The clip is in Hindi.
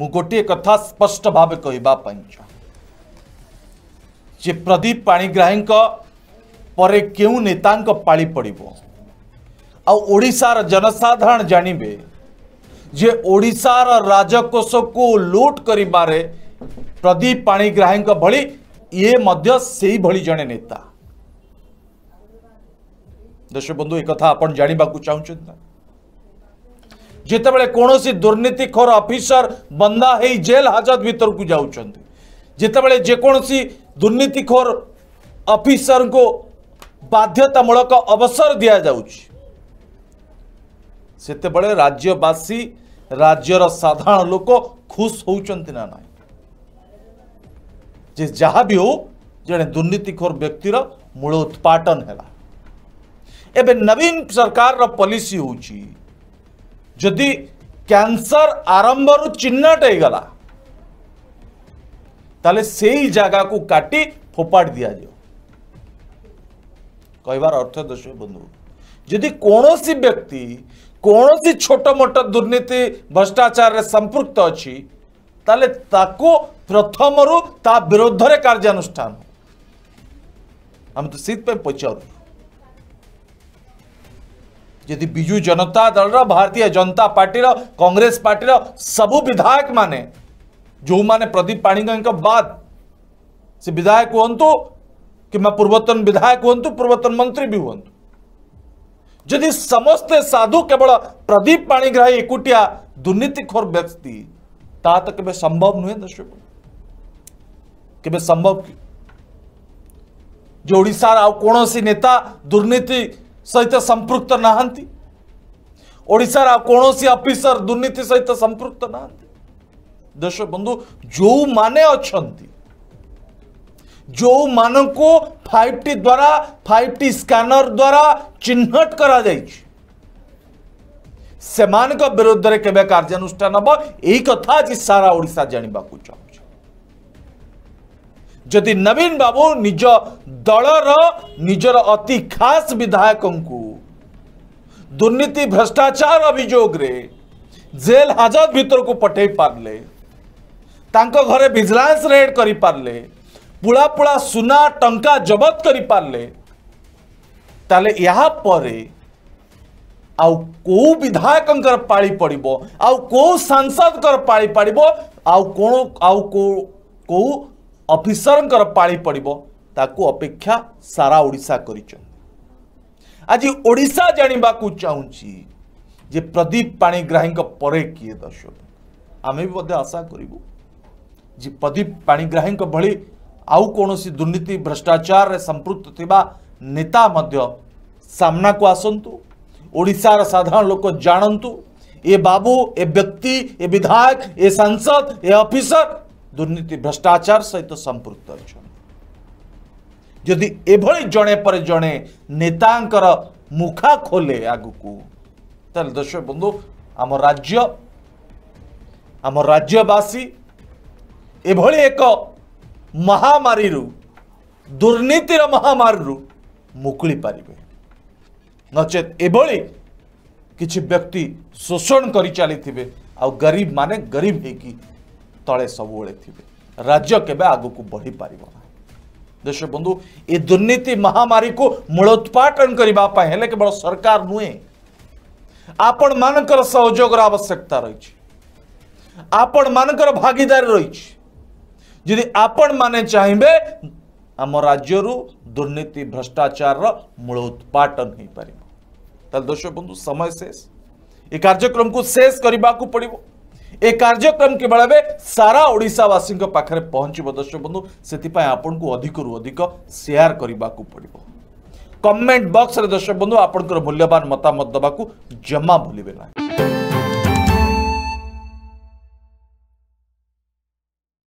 मु गोटे कथा स्पष्ट भाव कहवापी जे प्रदीप पाणीग्राही क्यों नेता पाली पड़ब आशार जनसाधारण जानवे जे ओडार राजकोष को लुट कर प्रदीप पाणीग्राही भली ये मध्य भली जने नेता देश बंधु एक जानवाक चाहते ना जितेबले कौन दुर्नीतिखोर अफिसर बंदा हो जेल हाजत भितर को जाते जेकोसी दुर्नीतिखोर अफिसर को बाध्यतामूलक अवसर दि जाते राज्यवासी राज्यर साधारण लोक खुश हो ना जे जहा भी हो जड़े दुर्नीतिखोर व्यक्तिर मूल उत्पाटन है नवीन सरकार पलिस हो जदि क्यासर आरंभ रु चिन्हट होगा तेल से ही जगह को काटी फोपाड़ दि जाओ कहार अर्थ दस बंधु जदि कौन व्यक्ति कौन सी छोटमोट दुर्नीति भ्रष्टाचार संपुक्त अच्छी ताको प्रथम रु विरोध कार्यानुष्ठान हम तो सीत पचारू जदि विजु जनता दल भारतीय जनता पार्टी कांग्रेस पार्टी सब विधायक माने जो माने प्रदीप पाणीगंज बाद से विधायक हूँ कि पूर्वतन विधायक हूँ पूर्वतन मंत्री भी हूँ जदि समस्ते साधु केवल प्रदीप पाणीग्राही एकुटिया दुर्नीतिखोर व्यक्ति ता तो संभव नुहे दर्शक संभव जो ओडार आ कौन सी नेता दुर्नीति सहित संपृक्त नाशार कौन सी अफिसर दुर्नीति सहित संपृक्त ना बंधु जो माने अच्छा जो मान को फाइव टी द्वारा फाइव टी स्कानर द्वारा चिन्हट कर विरोध में केवे कार्यानुष्ठान हम यही कथा आज सारा ओडा जानवाक चाहिए जदि नवीन बाबू निज दल निजर अति खास विधायक को दुर्नीति भ्रष्टाचार अभोग जेल हाजत भितर को पठे पारे घरे विजिलेंस रेड करी पारे पुला पुला सुना टंका जबत करी पारे ताले यहाँ पर विधायक पाड़ी पड़ो आउ पाड़ी पड़ो आउ अफिसरको पा पढि ताको अपेक्षा सारा ओडा गरिसा जान् जे प्रदीप पाणिग्राही कि दर्शन आमे आशा ज प्रदीप पाणिग्राही आउ आउँसी दुर्नीति भ्रष्टाचार नेता सामना सम्पृक्त थाताु ओडार साधारण लोक जाँतु ए बाबू ए व्यक्ति ए विधायक ए सांसद ए अफिसर दुर्नीति भ्रष्टाचार सहित तो अच्छा अदि एभली जड़े पर जड़े नेता मुखा खोले आग को दर्शक बंधु आम राज्य आम राज्यवासी एभली एक महामारी दुर्नीतिर महामारी मुकुली पारे नचे एभली किसी व्यक्ति शोषण कर चली थे आ गरीब माने गरीब है तले सब थे राज्य आग को बढ़ी पार दर्शक बंधु ये दुर्नीति महामारी को मूलोत्पाटन करने केवल सरकार नुहे आपण मानकर सहयोग आवश्यकता रही आपण मानकर भागीदारी रही जी आपण मैने चाहिए आम राज्य दुर्नीति भ्रष्टाचार मूल उत्पाटन हो पार दर्शक बंधु समय शेष ये कार्यक्रम को शेष करने को पड़ो ए कार्यक्रम एवं सारा ओडावासी पाखे पहुँच दर्शक बंधु से आपन को अधिक रू अधिक सेयार करने को पड़ो कमेंट बक्स दर्शक बंधु आपण मूल्यवान मतामत देवा जमा भूलें ना